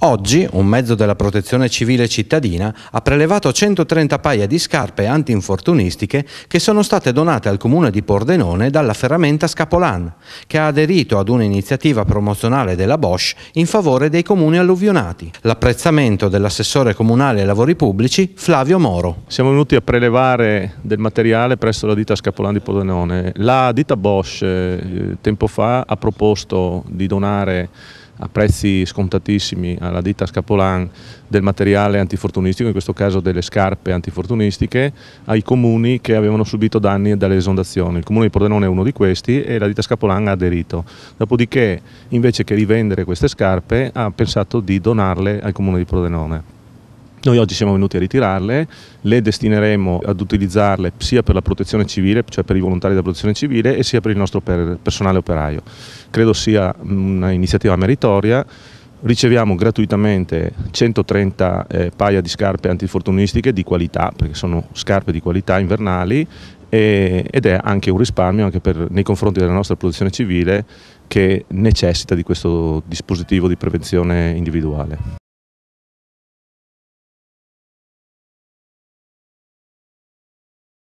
Oggi un mezzo della protezione civile cittadina ha prelevato 130 paia di scarpe antinfortunistiche che sono state donate al comune di Pordenone dalla ferramenta Scapolan, che ha aderito ad un'iniziativa promozionale della Bosch in favore dei comuni alluvionati. L'apprezzamento dell'assessore comunale ai lavori pubblici Flavio Moro. Siamo venuti a prelevare del materiale presso la ditta Scapolan di Pordenone. La ditta Bosch eh, tempo fa ha proposto di donare a prezzi scontatissimi alla ditta Scapolan del materiale antifortunistico, in questo caso delle scarpe antifortunistiche, ai comuni che avevano subito danni dalle esondazioni. Il comune di Pordenone è uno di questi e la ditta Scapolan ha aderito. Dopodiché, invece che rivendere queste scarpe, ha pensato di donarle al comune di Pordenone. Noi oggi siamo venuti a ritirarle, le destineremo ad utilizzarle sia per la protezione civile, cioè per i volontari della protezione civile, e sia per il nostro per personale operaio. Credo sia un'iniziativa meritoria. Riceviamo gratuitamente 130 eh, paia di scarpe antifortunistiche di qualità, perché sono scarpe di qualità invernali, e, ed è anche un risparmio anche per, nei confronti della nostra protezione civile che necessita di questo dispositivo di prevenzione individuale.